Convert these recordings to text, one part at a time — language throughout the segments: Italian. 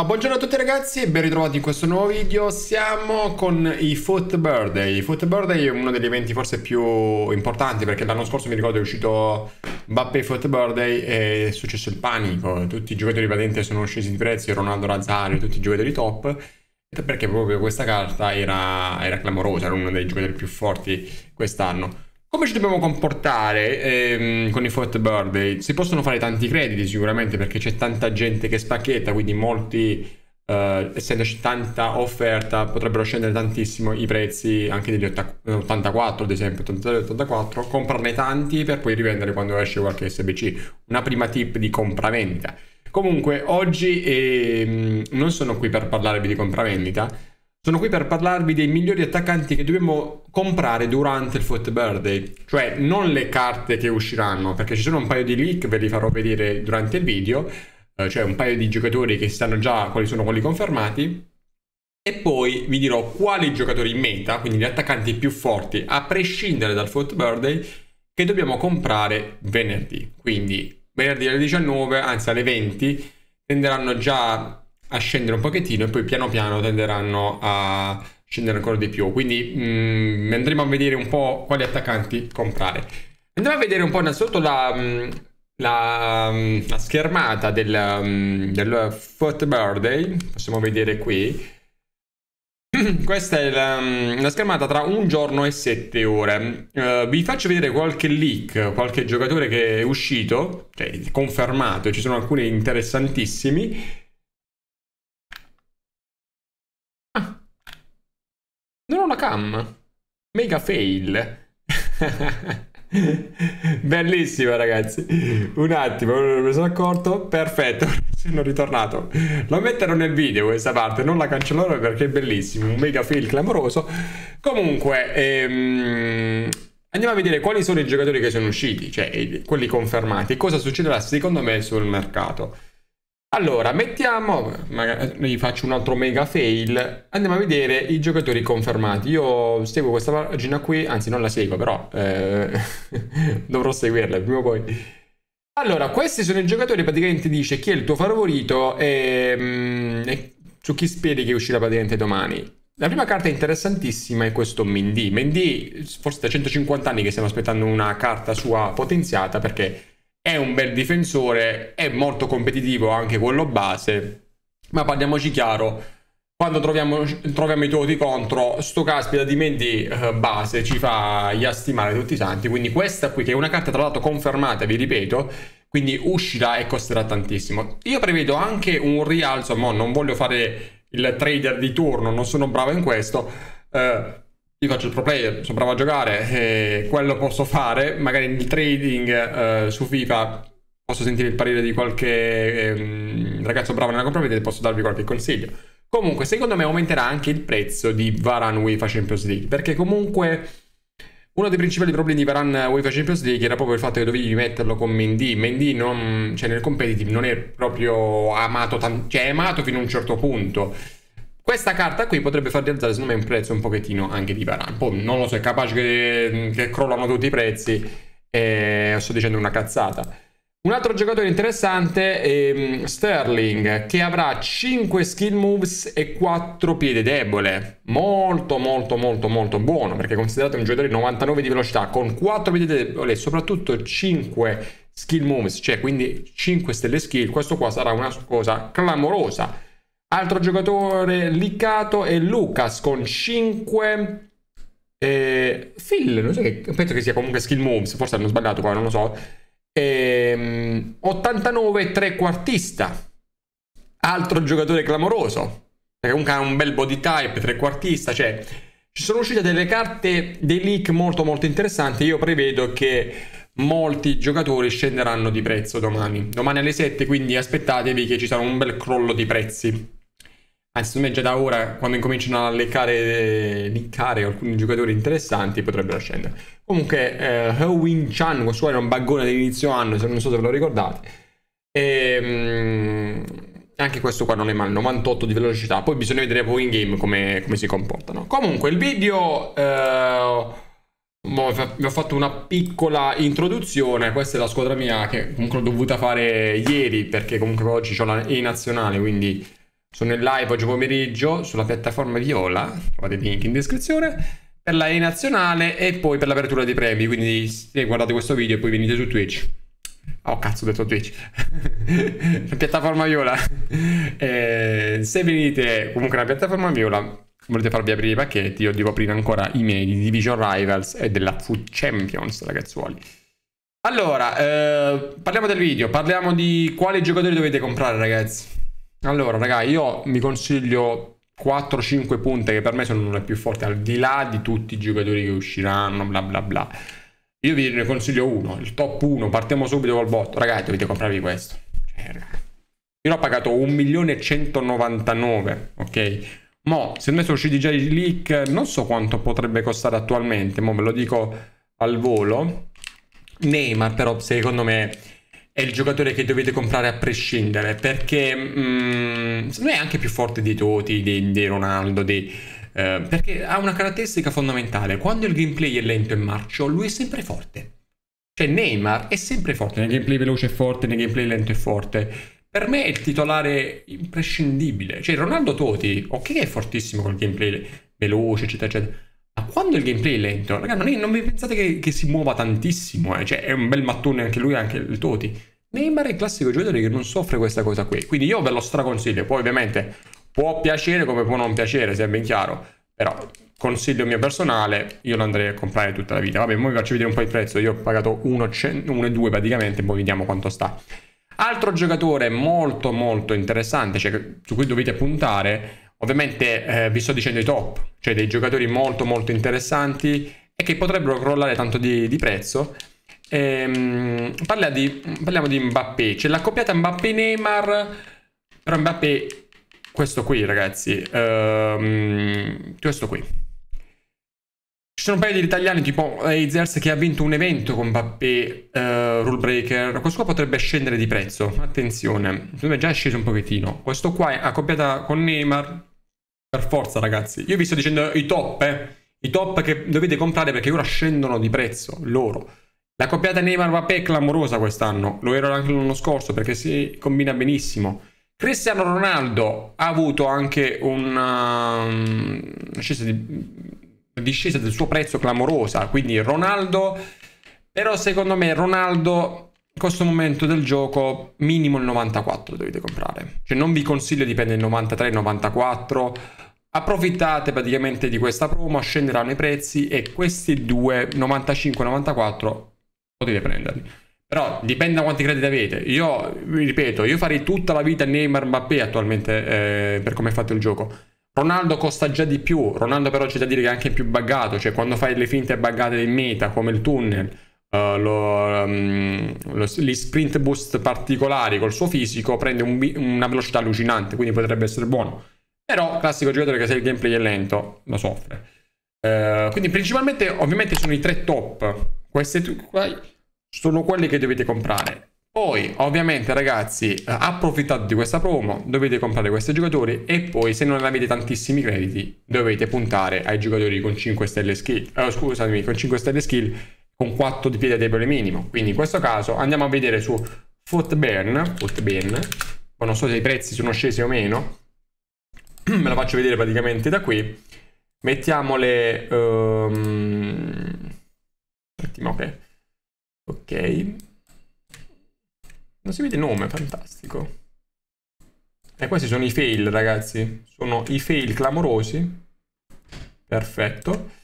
Ah, buongiorno a tutti ragazzi e ben ritrovati in questo nuovo video Siamo con i Foot Birthday Foot Birthday è uno degli eventi forse più importanti Perché l'anno scorso mi ricordo è uscito Mbappé Foot Birthday E è successo il panico Tutti i giocatori valenti sono scesi di prezzo Ronaldo Lazzario, tutti i giocatori top Perché proprio questa carta era, era clamorosa Era uno dei giocatori più forti quest'anno come ci dobbiamo comportare ehm, con i Fort Birthday? Si possono fare tanti crediti sicuramente perché c'è tanta gente che spacchetta, quindi molti, eh, essendoci tanta offerta, potrebbero scendere tantissimo i prezzi anche degli 84, ad esempio, 83-84, comprarne tanti per poi rivendere quando esce qualche SBC. Una prima tip di compravendita. Comunque, oggi ehm, non sono qui per parlarvi di compravendita, sono qui per parlarvi dei migliori attaccanti che dobbiamo comprare durante il Foot Birthday, cioè non le carte che usciranno, perché ci sono un paio di leak, ve li farò vedere durante il video, eh, cioè un paio di giocatori che sanno già quali sono quelli confermati, e poi vi dirò quali giocatori in meta, quindi gli attaccanti più forti, a prescindere dal Foot Birthday, che dobbiamo comprare venerdì. Quindi venerdì alle 19, anzi alle 20, tenderanno già a scendere un pochettino e poi piano piano tenderanno a scendere ancora di più. Quindi mm, andremo a vedere un po' quali attaccanti comprare. Andremo a vedere un po' innanzitutto la, mm, la, mm, la schermata del, mm, del Foot Birthday. Possiamo vedere qui. Questa è la, la, schermata tra un giorno e sette ore. Uh, vi faccio vedere qualche leak, qualche giocatore che è uscito, cioè confermato, ci sono alcuni interessantissimi. cam. Mega fail. Bellissimo ragazzi. Un attimo, non mi sono accorto. Perfetto, sono ritornato. Lo metterò nel video questa parte, non la cancellerò perché è bellissimo. Un mega fail clamoroso. Comunque, ehm, andiamo a vedere quali sono i giocatori che sono usciti, cioè eh, quelli confermati, cosa succederà secondo me sul mercato. Allora, mettiamo, magari faccio un altro mega fail, andiamo a vedere i giocatori confermati. Io seguo questa pagina qui, anzi non la seguo però, eh, dovrò seguirla prima o poi. Allora, questi sono i giocatori, praticamente dice chi è il tuo favorito e, mm, e su chi speri che uscirà praticamente domani. La prima carta interessantissima è questo Mendy. Mendy, forse da 150 anni che stiamo aspettando una carta sua potenziata perché è un bel difensore, è molto competitivo anche quello base, ma parliamoci chiaro, quando troviamo, troviamo i toti contro, sto caspita di Mendy eh, base ci fa stimare tutti i santi, quindi questa qui che è una carta tra l'altro confermata, vi ripeto, quindi uscirà e costerà tantissimo. Io prevedo anche un rialzo, ma non voglio fare il trader di turno, non sono bravo in questo, eh, io faccio il pro player, sono bravo a giocare, e quello posso fare, magari nel trading eh, su FIFA posso sentire il parere di qualche ehm, ragazzo bravo nella compravendita e posso darvi qualche consiglio. Comunque, secondo me aumenterà anche il prezzo di Varan UEFA Champions League, perché comunque uno dei principali problemi di Varan UEFA Champions League era proprio il fatto che dovevi metterlo con Mendy. Mendy non, cioè nel competitive non è proprio amato, cioè è amato fino a un certo punto questa carta qui potrebbe farti alzare, secondo me, un prezzo un pochettino anche di Varane. Poi boh, non lo so, è capace che, che crollano tutti i prezzi. E sto dicendo una cazzata. Un altro giocatore interessante è ehm, Sterling, che avrà 5 skill moves e 4 piede debole. Molto, molto, molto, molto buono, perché considerate un giocatore di 99 di velocità con 4 piede debole e soprattutto 5 skill moves, cioè quindi 5 stelle skill. Questo qua sarà una cosa clamorosa Altro giocatore liccato è Lucas con 5 eh, Phil, non so che, penso che sia comunque skill moves, forse hanno sbagliato qua, non lo so. Eh, 89 trequartista. Altro giocatore clamoroso. Perché comunque ha un bel body type, trequartista, cioè ci sono uscite delle carte, dei leak molto molto interessanti. Io prevedo che molti giocatori scenderanno di prezzo domani. Domani alle 7, quindi aspettatevi che ci sarà un bel crollo di prezzi. Ah, secondo già da ora, quando incominciano a leccare, leccare alcuni giocatori interessanti, potrebbero scendere. Comunque, eh, Hewin Chan, questo qua era un baggone dell'inizio anno, se non so se ve lo ricordate. E, ehm, mh, anche questo qua non è male, 98 di velocità. Poi bisogna vedere poi in game come, come si comportano. Comunque, il video... Eh, vi ho fatto una piccola introduzione, questa è la squadra mia che comunque l'ho dovuta fare ieri perché comunque oggi ho la E nazionale, quindi sono in live oggi pomeriggio sulla piattaforma Viola, trovate il link in descrizione, per la E nazionale e poi per l'apertura dei premi, quindi se guardate questo video e poi venite su Twitch. Oh cazzo, ho detto Twitch. la piattaforma Viola. Eh, se venite comunque alla piattaforma Viola, volete farvi aprire i pacchetti, io devo aprire ancora i miei di Division Rivals e della Food Champions, ragazzuoli. Allora, eh, parliamo del video, parliamo di quali giocatori dovete comprare, ragazzi. Allora, raga, io mi consiglio 4-5 punte che per me sono le più forti, al di là di tutti i giocatori che usciranno, bla bla bla. Io vi ne consiglio uno, il top 1, partiamo subito col botto. Ragazzi, dovete comprarvi questo. Cioè, io l'ho pagato 1.199, ok? Mo, se me sono usciti già i leak, non so quanto potrebbe costare attualmente, mo ve lo dico al volo. Neymar però secondo me è il giocatore che dovete comprare a prescindere, perché mm, secondo è anche più forte di Toti, di, dei Ronaldo, dei, eh, perché ha una caratteristica fondamentale, quando il gameplay è lento e marcio, lui è sempre forte. Cioè Neymar è sempre forte, nel gameplay veloce è forte, nel gameplay lento è forte. Per me è il titolare imprescindibile. Cioè Ronaldo Toti, ok è fortissimo col gameplay veloce, eccetera, eccetera ma quando il gameplay è lento, raga, non, è, non vi pensate che, che, si muova tantissimo, eh? cioè è un bel mattone anche lui, anche il Toti. Neymar è il classico giocatore che non soffre questa cosa qui, quindi io ve lo straconsiglio, poi ovviamente può piacere come può non piacere, se è ben chiaro, però consiglio mio personale, io lo andrei a comprare tutta la vita. Vabbè, ora vi faccio vedere un po' il prezzo, io ho pagato 1,2 praticamente, poi vediamo quanto sta. Altro giocatore molto molto interessante, cioè su cui dovete puntare, Ovviamente eh, vi sto dicendo i top, cioè dei giocatori molto molto interessanti e che potrebbero crollare tanto di, di prezzo. Ehm, parliamo, di, parliamo di Mbappé, c'è l'accoppiata Mbappé-Neymar, però Mbappé, questo qui ragazzi, ehm, questo qui. Ci sono un paio di italiani tipo Azers che ha vinto un evento con Mbappé, uh, Rule Breaker. Questo qua potrebbe scendere di prezzo, attenzione. Secondo già è sceso un pochettino. Questo qua è accoppiata con Neymar. Per forza, ragazzi. Io vi sto dicendo i top, eh. I top che dovete comprare perché ora scendono di prezzo, loro. La coppiata Neymar Mbappé è clamorosa quest'anno, lo era anche l'anno scorso perché si combina benissimo. Cristiano Ronaldo ha avuto anche um, una, una discesa del suo prezzo clamorosa, quindi Ronaldo, però secondo me Ronaldo questo momento del gioco minimo il 94 dovete comprare. Cioè non vi consiglio di prendere il 93, il 94. Approfittate praticamente di questa promo, scenderanno i prezzi e questi due 95 94 potete prenderli. Però dipende da quanti crediti avete. Io vi ripeto, io farei tutta la vita Neymar Mbappé attualmente eh, per come è fatto il gioco. Ronaldo costa già di più, Ronaldo però c'è da dire che è anche più buggato, cioè quando fai le finte buggate in meta come il tunnel Uh, lo, um, lo, gli sprint boost particolari col suo fisico prende un, una velocità allucinante quindi potrebbe essere buono però classico giocatore che se il gameplay è lento lo soffre uh, quindi principalmente ovviamente sono i tre top queste sono quelli che dovete comprare poi ovviamente ragazzi eh, approfittate di questa promo dovete comprare questi giocatori e poi se non avete tantissimi crediti dovete puntare ai giocatori con 5 stelle skill uh, scusami con 5 stelle skill con 4 di piede debole minimo. Quindi in questo caso andiamo a vedere su Footburn, Footburn non so se i prezzi sono scesi o meno, me lo faccio vedere praticamente da qui. Mettiamo le... Um... Attimo, ok. Ok. Non si vede il nome, fantastico. E eh, questi sono i fail, ragazzi. Sono i fail clamorosi. Perfetto.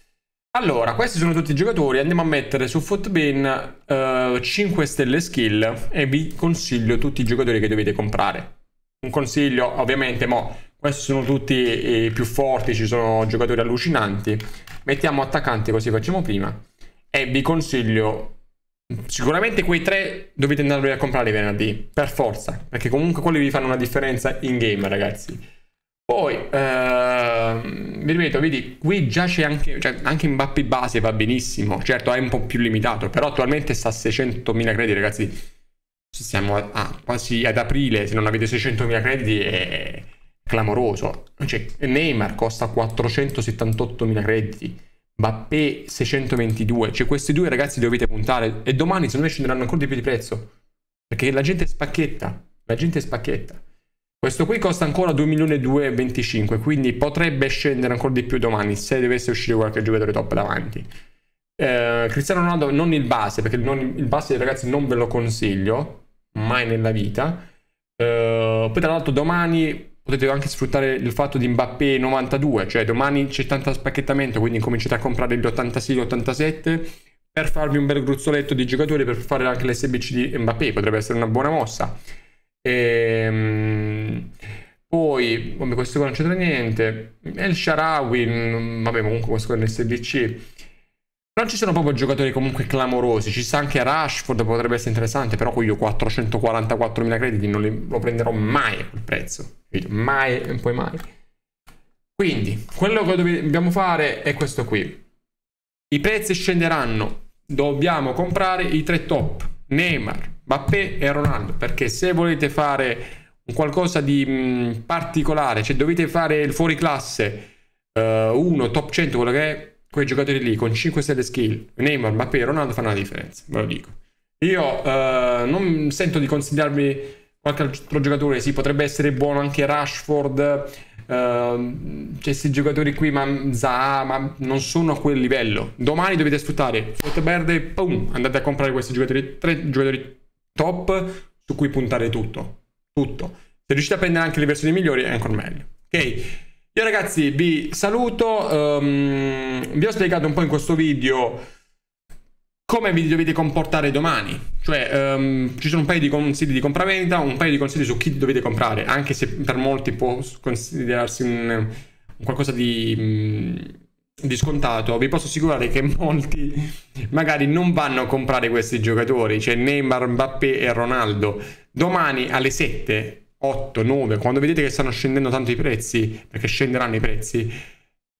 Allora, questi sono tutti i giocatori, andiamo a mettere su Footbin uh, eh, 5 stelle skill e vi consiglio tutti i giocatori che dovete comprare. Un consiglio, ovviamente, mo, questi sono tutti i più forti, ci sono giocatori allucinanti. Mettiamo attaccanti così facciamo prima e vi consiglio sicuramente quei tre dovete andarli a comprare venerdì, per forza, perché comunque quelli vi fanno una differenza in game, ragazzi. Poi, ehm, ripeto, vedi, qui già c'è anche, cioè, anche Mbappé base va benissimo, certo è un po' più limitato, però attualmente sta a 600.000 crediti, ragazzi, siamo a, a, quasi ad aprile, se non avete 600.000 crediti è clamoroso. Cioè, Neymar costa 478.000 crediti, Mbappé 622, cioè questi due ragazzi dovete puntare e domani secondo me scenderanno ancora di più di prezzo, perché la gente spacchetta, la gente spacchetta. Questo qui costa ancora 2 milioni quindi potrebbe scendere ancora di più domani se dovesse uscire qualche giocatore top davanti. Eh, Cristiano Ronaldo non il base, perché non, il base ragazzi non ve lo consiglio, mai nella vita. Eh, poi tra l'altro domani potete anche sfruttare il fatto di Mbappé 92, cioè domani c'è tanto spacchettamento, quindi cominciate a comprare gli 86-87 per farvi un bel gruzzoletto di giocatori per fare anche l'SBC di Mbappé, potrebbe essere una buona mossa. Ehm poi, vabbè, questo qua non c'entra niente. El Sharawi, mm, vabbè, comunque questo qua è l'SDC. Non ci sono proprio giocatori comunque clamorosi, ci sta anche Rashford, potrebbe essere interessante, però con io 444.000 crediti non li, lo prenderò mai quel prezzo, mai e poi mai. Quindi, quello che dobbiamo fare è questo qui. I prezzi scenderanno, dobbiamo comprare i tre top, Neymar, Bappé e Ronaldo, perché se volete fare qualcosa di mh, mm, particolare, cioè dovete fare il fuori classe 1, eh, uh, top 100, quello che è, quei giocatori lì con 5 stelle skill, Neymar, Mbappé, Ronaldo fanno la differenza, ve lo dico. Io uh, non sento di consigliarvi qualche altro giocatore, sì, potrebbe essere buono anche Rashford, uh, ehm, questi cioè giocatori qui, ma Zaha, ma non sono a quel livello. Domani dovete sfruttare Foto Verde, boom, andate a comprare questi giocatori, tre giocatori top su cui puntare tutto tutto. Se riuscite a prendere anche le versioni migliori è ancora meglio. Ok? Io ragazzi vi saluto, um, vi ho spiegato un po' in questo video come vi dovete comportare domani, cioè um, ci sono un paio di consigli di compravendita, un paio di consigli su chi dovete comprare, anche se per molti può considerarsi un, un qualcosa di... Um, di scontato, vi posso assicurare che molti magari non vanno a comprare questi giocatori, cioè Neymar, Mbappé e Ronaldo. Domani alle 7, 8, 9, quando vedete che stanno scendendo tanto i prezzi, perché scenderanno i prezzi,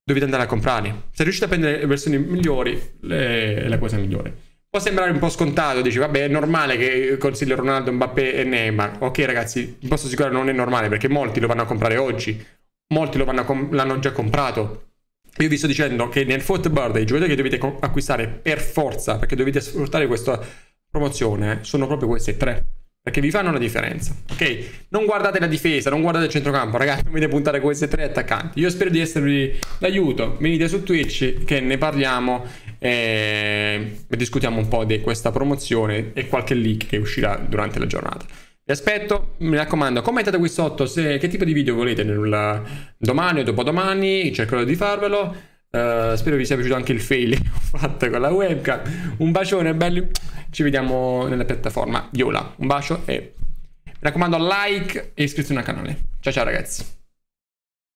dovete andare a comprarli. Se riuscite a prendere le versioni migliori, è la cosa migliore. Può sembrare un po' scontato, dici vabbè è normale che consiglio Ronaldo, Mbappé e Neymar. Ok ragazzi, vi posso assicurare non è normale perché molti lo vanno a comprare oggi, molti com- l'hanno già comprato io vi sto dicendo che nel Fort Birthday i giocatori che dovete acquistare per forza perché dovete sfruttare questa promozione sono proprio queste tre perché vi fanno la differenza. Ok? Non guardate la difesa, non guardate il centrocampo, ragazzi, dovete puntare queste tre attaccanti. Io spero di esservi d'aiuto. Venite su Twitch che ne parliamo e discutiamo un po' di questa promozione e qualche leak che uscirà durante la giornata. Vi aspetto, mi raccomando, commentate qui sotto se, che tipo di video volete nel, domani o dopodomani, cercherò di farvelo. Uh, spero vi sia piaciuto anche il fail che ho fatto con la webcam. Un bacione belli, ci vediamo nella piattaforma Yola. Un bacio e mi raccomando like e iscrizione al canale. Ciao ciao ragazzi.